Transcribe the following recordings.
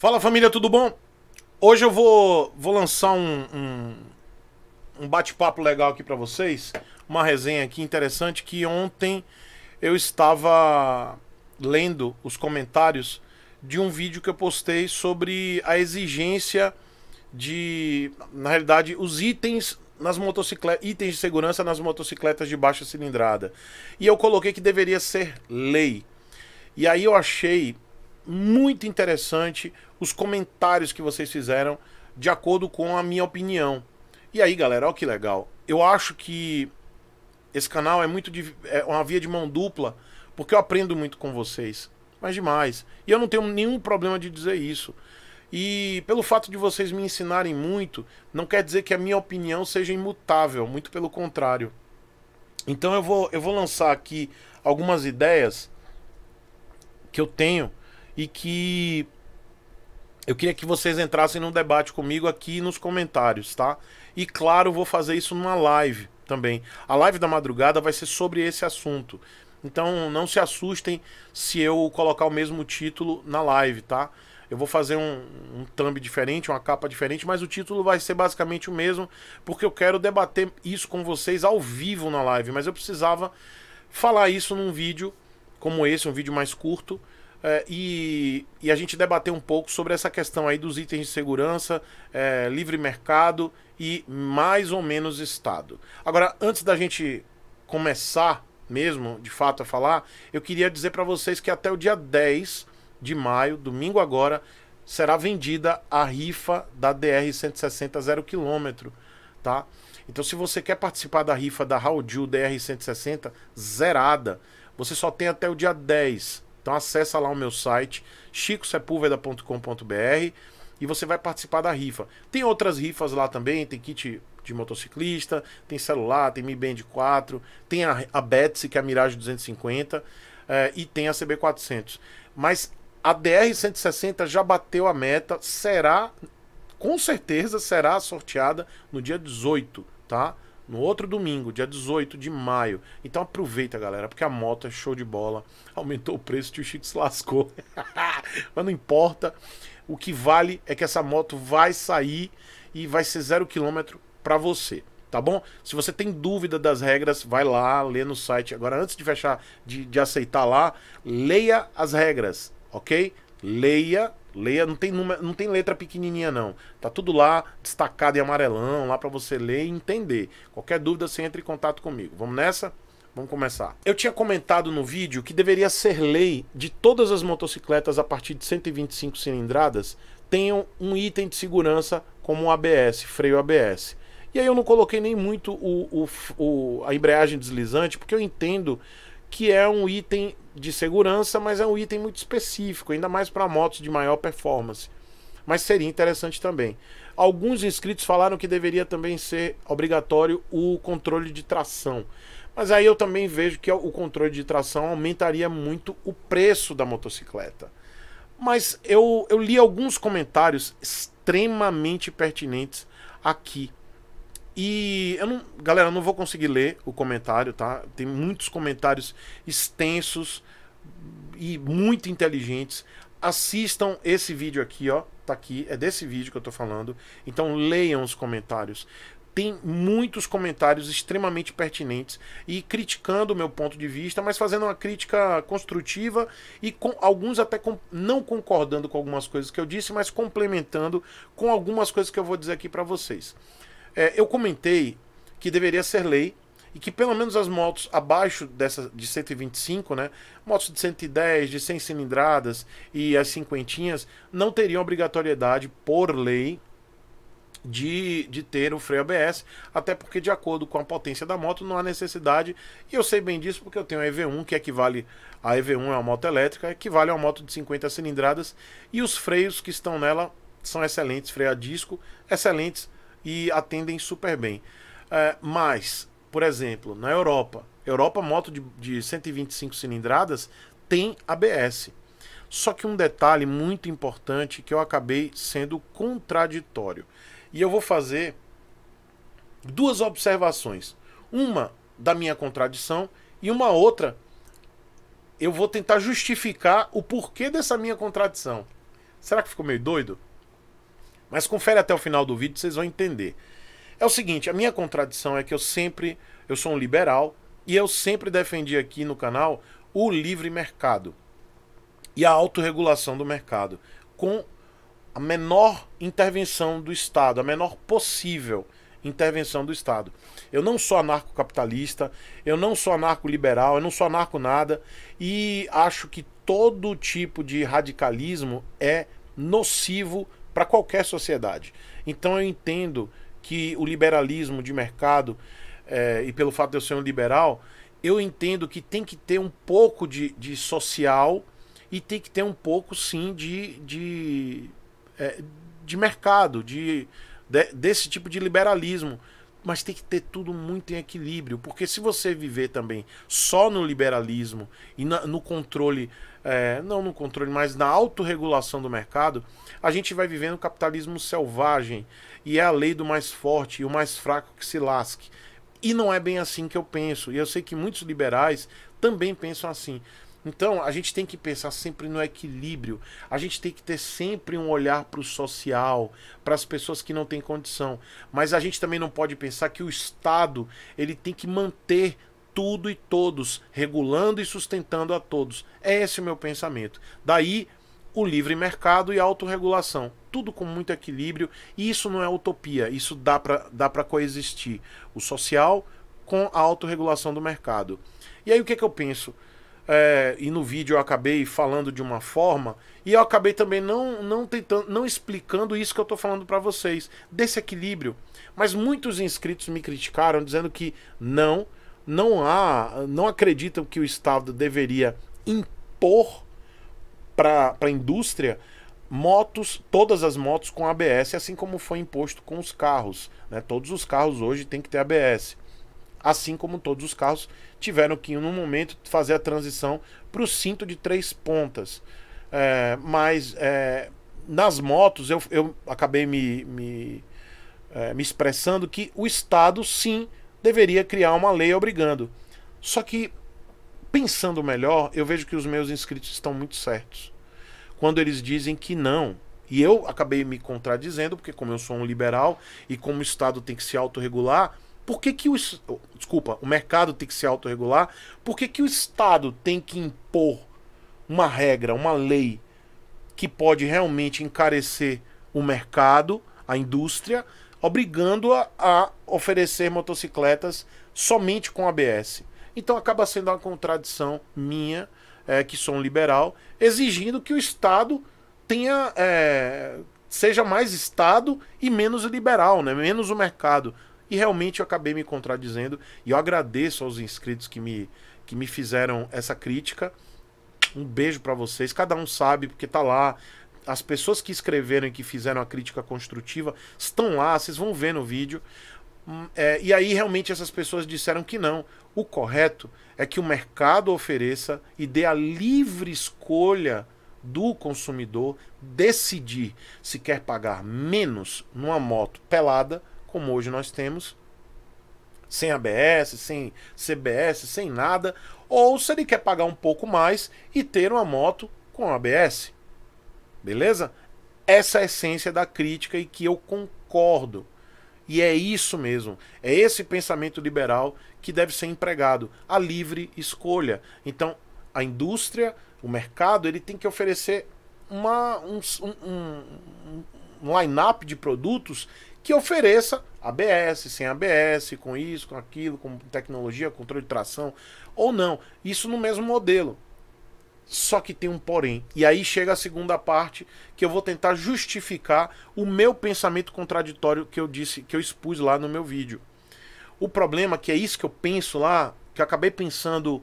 Fala família, tudo bom? Hoje eu vou, vou lançar um, um, um bate-papo legal aqui para vocês, uma resenha aqui interessante que ontem eu estava lendo os comentários de um vídeo que eu postei sobre a exigência de, na realidade, os itens nas motocicletas, itens de segurança nas motocicletas de baixa cilindrada. E eu coloquei que deveria ser lei. E aí eu achei muito interessante os comentários que vocês fizeram de acordo com a minha opinião. E aí, galera, olha que legal. Eu acho que esse canal é muito de, é uma via de mão dupla, porque eu aprendo muito com vocês. Mas demais. E eu não tenho nenhum problema de dizer isso. E pelo fato de vocês me ensinarem muito, não quer dizer que a minha opinião seja imutável, muito pelo contrário. Então eu vou, eu vou lançar aqui algumas ideias que eu tenho e que eu queria que vocês entrassem num debate comigo aqui nos comentários, tá? E claro, vou fazer isso numa live também. A live da madrugada vai ser sobre esse assunto. Então não se assustem se eu colocar o mesmo título na live, tá? Eu vou fazer um, um thumb diferente, uma capa diferente, mas o título vai ser basicamente o mesmo, porque eu quero debater isso com vocês ao vivo na live. Mas eu precisava falar isso num vídeo como esse, um vídeo mais curto, é, e, e, a gente debater um pouco sobre essa questão aí dos itens de segurança, é, livre mercado e mais ou menos Estado. Agora, antes da gente começar mesmo, de fato, a falar, eu queria dizer para vocês que até o dia 10 de maio, domingo agora, será vendida a rifa da DR 160 0 km, tá? Então, se você quer participar da rifa da Raul DR 160 zerada, você só tem até o dia 10 então acessa lá o meu site, chicosepulveda.com.br e você vai participar da rifa. Tem outras rifas lá também, tem kit de motociclista, tem celular, tem Mi Band 4, tem a, a Betsy, que é a Mirage 250, eh, e tem a CB400. Mas a DR-160 já bateu a meta, será, com certeza, será sorteada no dia 18, tá? no outro domingo, dia 18 de maio. Então aproveita, galera, porque a moto é show de bola. Aumentou o preço, tio Chico se lascou. Mas não importa. O que vale é que essa moto vai sair e vai ser zero quilômetro para você. Tá bom? Se você tem dúvida das regras, vai lá, lê no site. Agora, antes de fechar, de, de aceitar lá, leia as regras, ok? Leia Leia, não tem, não tem letra pequenininha não. Tá tudo lá destacado em amarelão, lá para você ler e entender. Qualquer dúvida, você entra em contato comigo. Vamos nessa? Vamos começar. Eu tinha comentado no vídeo que deveria ser lei de todas as motocicletas a partir de 125 cilindradas tenham um item de segurança como o ABS, freio ABS. E aí eu não coloquei nem muito o, o, o a embreagem deslizante, porque eu entendo que é um item de segurança, mas é um item muito específico, ainda mais para motos de maior performance. Mas seria interessante também. Alguns inscritos falaram que deveria também ser obrigatório o controle de tração. Mas aí eu também vejo que o controle de tração aumentaria muito o preço da motocicleta. Mas eu, eu li alguns comentários extremamente pertinentes aqui e eu não, galera, eu não vou conseguir ler o comentário, tá? Tem muitos comentários extensos e muito inteligentes. Assistam esse vídeo aqui, ó. Tá aqui, é desse vídeo que eu tô falando. Então leiam os comentários. Tem muitos comentários extremamente pertinentes e criticando o meu ponto de vista, mas fazendo uma crítica construtiva e com alguns até com, não concordando com algumas coisas que eu disse, mas complementando com algumas coisas que eu vou dizer aqui para vocês. É, eu comentei que deveria ser lei e que pelo menos as motos abaixo dessa de 125, né, motos de 110, de 100 cilindradas e as cinquentinhas não teriam obrigatoriedade por lei de, de ter o freio ABS, até porque de acordo com a potência da moto não há necessidade, e eu sei bem disso porque eu tenho a EV1 que equivale é a EV1 é uma moto elétrica, equivale a uma moto de 50 cilindradas e os freios que estão nela são excelentes, freio a disco, excelentes e atendem super bem. É, mas, por exemplo, na Europa, Europa moto de, de 125 cilindradas tem ABS. Só que um detalhe muito importante que eu acabei sendo contraditório. E eu vou fazer duas observações. Uma da minha contradição e uma outra eu vou tentar justificar o porquê dessa minha contradição. Será que ficou meio doido? Mas confere até o final do vídeo, vocês vão entender. É o seguinte, a minha contradição é que eu sempre, eu sou um liberal e eu sempre defendi aqui no canal o livre mercado e a autorregulação do mercado com a menor intervenção do Estado, a menor possível intervenção do Estado. Eu não sou anarcocapitalista, eu não sou anarco-liberal, eu não sou anarco nada e acho que todo tipo de radicalismo é nocivo para qualquer sociedade. Então eu entendo que o liberalismo de mercado, é, e pelo fato de eu ser um liberal, eu entendo que tem que ter um pouco de, de social e tem que ter um pouco, sim, de, de, é, de mercado, de, de, desse tipo de liberalismo mas tem que ter tudo muito em equilíbrio, porque se você viver também só no liberalismo e no controle, é, não no controle, mas na autorregulação do mercado, a gente vai vivendo capitalismo selvagem e é a lei do mais forte e o mais fraco que se lasque. E não é bem assim que eu penso, e eu sei que muitos liberais também pensam assim. Então, a gente tem que pensar sempre no equilíbrio. A gente tem que ter sempre um olhar para o social, para as pessoas que não têm condição. Mas a gente também não pode pensar que o Estado ele tem que manter tudo e todos, regulando e sustentando a todos. É esse o meu pensamento. Daí o livre mercado e a autorregulação. Tudo com muito equilíbrio, e isso não é utopia, isso dá para dá pra coexistir. O social com a autorregulação do mercado. E aí o que, é que eu penso? é, e no vídeo eu acabei falando de uma forma e eu acabei também não não tentando não explicando isso que eu estou falando para vocês desse equilíbrio mas muitos inscritos me criticaram dizendo que não não há não acreditam que o estado deveria impor para a indústria motos todas as motos com ABS assim como foi imposto com os carros né? todos os carros hoje têm que ter ABS assim como todos os carros tiveram que, no momento, fazer a transição para o cinto de três pontas. É, mas é, nas motos eu, eu acabei me, me, é, me expressando que o Estado sim deveria criar uma lei obrigando. Só que, pensando melhor, eu vejo que os meus inscritos estão muito certos. Quando eles dizem que não, e eu acabei me contradizendo, porque como eu sou um liberal e como o Estado tem que se autorregular, por que, que o. Oh, desculpa, o mercado tem que se autorregular? Por que, que o Estado tem que impor uma regra, uma lei que pode realmente encarecer o mercado, a indústria, obrigando-a a oferecer motocicletas somente com ABS? Então acaba sendo uma contradição minha, é, que sou um liberal, exigindo que o Estado tenha. É, seja mais Estado e menos liberal, né? menos o mercado. E realmente eu acabei me contradizendo. E eu agradeço aos inscritos que me, que me fizeram essa crítica. Um beijo para vocês. Cada um sabe, porque tá lá. As pessoas que escreveram e que fizeram a crítica construtiva estão lá, vocês vão ver no vídeo. Hum, é, e aí realmente essas pessoas disseram que não. O correto é que o mercado ofereça e dê a livre escolha do consumidor decidir se quer pagar menos numa moto pelada como hoje nós temos, sem ABS, sem CBS, sem nada, ou se ele quer pagar um pouco mais e ter uma moto com ABS. Beleza? Essa é a essência da crítica e que eu concordo. E é isso mesmo, é esse pensamento liberal que deve ser empregado, a livre escolha. Então, a indústria, o mercado, ele tem que oferecer uma, um, um, um line-up de produtos que ofereça ABS, sem ABS, com isso, com aquilo, com tecnologia, controle de tração ou não. Isso no mesmo modelo. Só que tem um porém. E aí chega a segunda parte que eu vou tentar justificar o meu pensamento contraditório que eu disse, que eu expus lá no meu vídeo. O problema que é isso que eu penso lá, que eu acabei pensando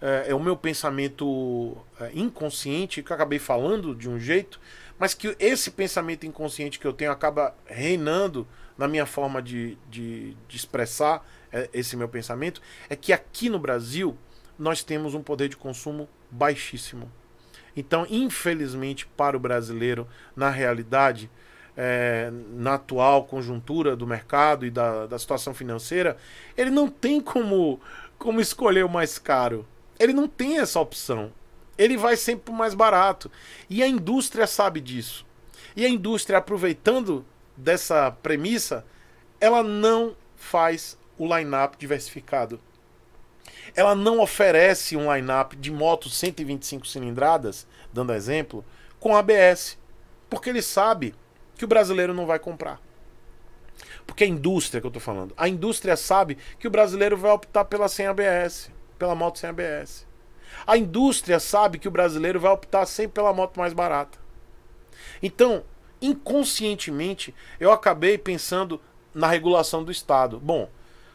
é, é o meu pensamento é, inconsciente, que eu acabei falando de um jeito, mas que esse pensamento inconsciente que eu tenho acaba reinando na minha forma de, de, de expressar é, esse meu pensamento, é que aqui no Brasil nós temos um poder de consumo baixíssimo. Então, infelizmente, para o brasileiro, na realidade, é, na atual conjuntura do mercado e da, da situação financeira, ele não tem como, como escolher o mais caro. Ele não tem essa opção ele vai sempre pro mais barato. E a indústria sabe disso. E a indústria, aproveitando dessa premissa, ela não faz o line-up diversificado. Ela não oferece um line-up de motos 125 cilindradas, dando exemplo, com ABS, porque ele sabe que o brasileiro não vai comprar. Porque a indústria que eu estou falando, a indústria sabe que o brasileiro vai optar pela sem ABS, pela moto sem ABS. A indústria sabe que o brasileiro vai optar sempre pela moto mais barata. Então, inconscientemente, eu acabei pensando na regulação do Estado. Bom,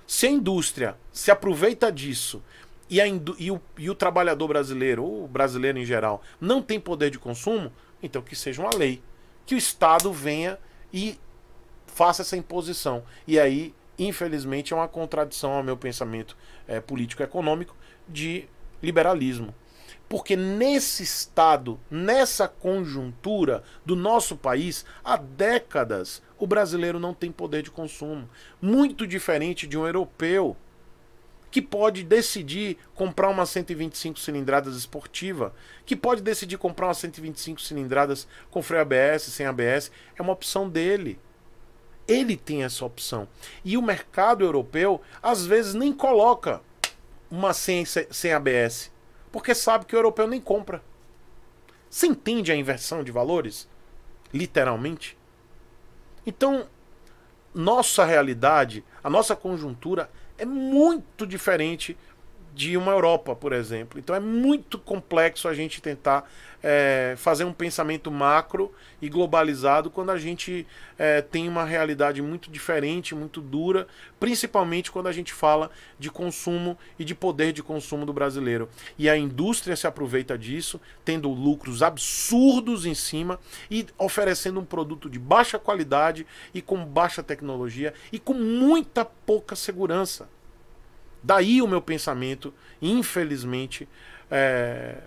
se a indústria se aproveita disso e, e, o, e o trabalhador brasileiro, ou o brasileiro em geral, não tem poder de consumo, então que seja uma lei. Que o Estado venha e faça essa imposição. E aí, infelizmente, é uma contradição ao meu pensamento é, político-econômico de liberalismo. Porque nesse estado, nessa conjuntura do nosso país, há décadas o brasileiro não tem poder de consumo. Muito diferente de um europeu que pode decidir comprar uma 125 cilindradas esportiva, que pode decidir comprar uma 125 cilindradas com freio ABS, sem ABS, é uma opção dele. Ele tem essa opção. E o mercado europeu às vezes nem coloca uma sem, sem ABS? Porque sabe que o europeu nem compra. Você entende a inversão de valores? Literalmente? Então, nossa realidade, a nossa conjuntura é muito diferente de uma Europa, por exemplo. Então é muito complexo a gente tentar é, fazer um pensamento macro e globalizado quando a gente é, tem uma realidade muito diferente, muito dura, principalmente quando a gente fala de consumo e de poder de consumo do brasileiro. E a indústria se aproveita disso, tendo lucros absurdos em cima e oferecendo um produto de baixa qualidade e com baixa tecnologia e com muita pouca segurança. Daí o meu pensamento, infelizmente, é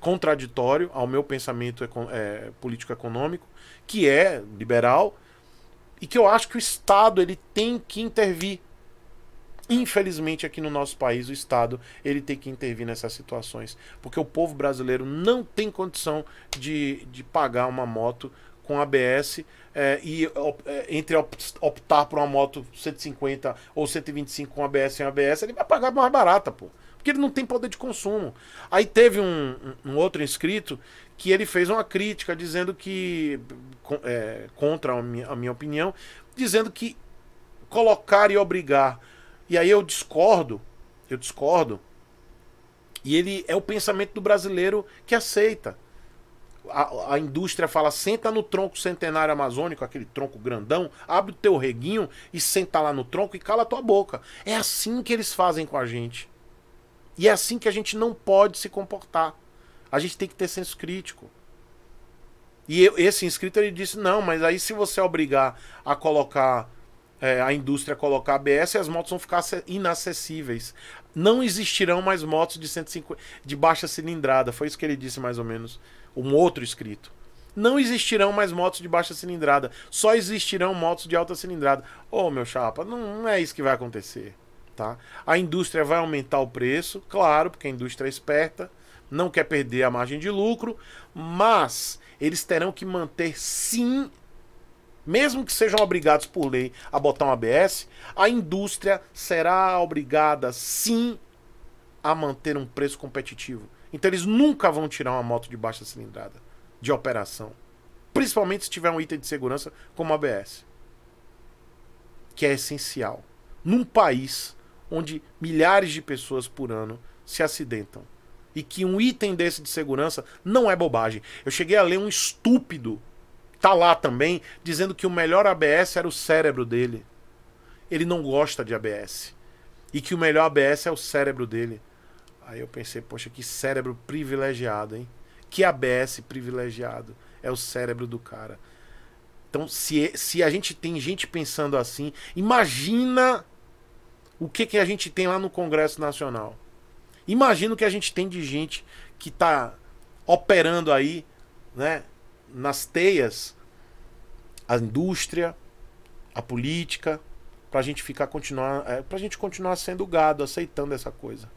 contraditório ao meu pensamento é, político-econômico, que é liberal, e que eu acho que o Estado ele tem que intervir. Infelizmente, aqui no nosso país, o Estado ele tem que intervir nessas situações, porque o povo brasileiro não tem condição de, de pagar uma moto com ABS é, e é, entre optar por uma moto 150 ou 125 com ABS e ABS, ele vai pagar mais barata, pô. Porque ele não tem poder de consumo. Aí teve um, um outro inscrito que ele fez uma crítica dizendo que, é, contra a minha, a minha opinião, dizendo que colocar e obrigar. E aí eu discordo, eu discordo. E ele é o pensamento do brasileiro que aceita a, a, indústria fala, senta no tronco centenário amazônico, aquele tronco grandão, abre o teu reguinho e senta lá no tronco e cala a tua boca. É assim que eles fazem com a gente. E é assim que a gente não pode se comportar. A gente tem que ter senso crítico. E eu, esse inscrito ele disse: não, mas aí se você obrigar a colocar é, a indústria a colocar ABS, as motos vão ficar inacessíveis. Não existirão mais motos de, 150, de baixa cilindrada. Foi isso que ele disse, mais ou menos um outro escrito. Não existirão mais motos de baixa cilindrada, só existirão motos de alta cilindrada. Ô, oh, meu chapa, não, não é isso que vai acontecer, tá? A indústria vai aumentar o preço, claro, porque a indústria é esperta, não quer perder a margem de lucro, mas eles terão que manter sim mesmo que sejam obrigados por lei a botar um ABS, a indústria será obrigada sim a manter um preço competitivo. Então eles nunca vão tirar uma moto de baixa cilindrada de operação. Principalmente se tiver um item de segurança como ABS. Que é essencial. Num país onde milhares de pessoas por ano se acidentam. E que um item desse de segurança não é bobagem. Eu cheguei a ler um estúpido, tá lá também, dizendo que o melhor ABS era o cérebro dele. Ele não gosta de ABS. E que o melhor ABS é o cérebro dele. Aí eu pensei, poxa, que cérebro privilegiado, hein? Que ABS privilegiado. É o cérebro do cara. Então, se, se a gente tem gente pensando assim, imagina o que, que a gente tem lá no Congresso Nacional. Imagina o que a gente tem de gente que está operando aí, né, nas teias, a indústria, a política, para a gente ficar continuar, é, para a gente continuar sendo gado, aceitando essa coisa.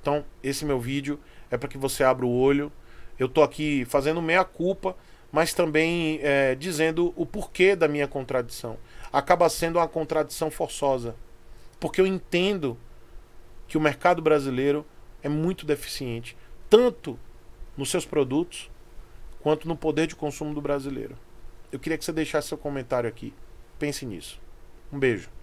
Então, esse meu vídeo é para que você abra o olho. Eu tô aqui fazendo meia culpa, mas também é, dizendo o porquê da minha contradição. Acaba sendo uma contradição forçosa, porque eu entendo que o mercado brasileiro é muito deficiente, tanto nos seus produtos quanto no poder de consumo do brasileiro. Eu queria que você deixasse seu comentário aqui. Pense nisso. Um beijo.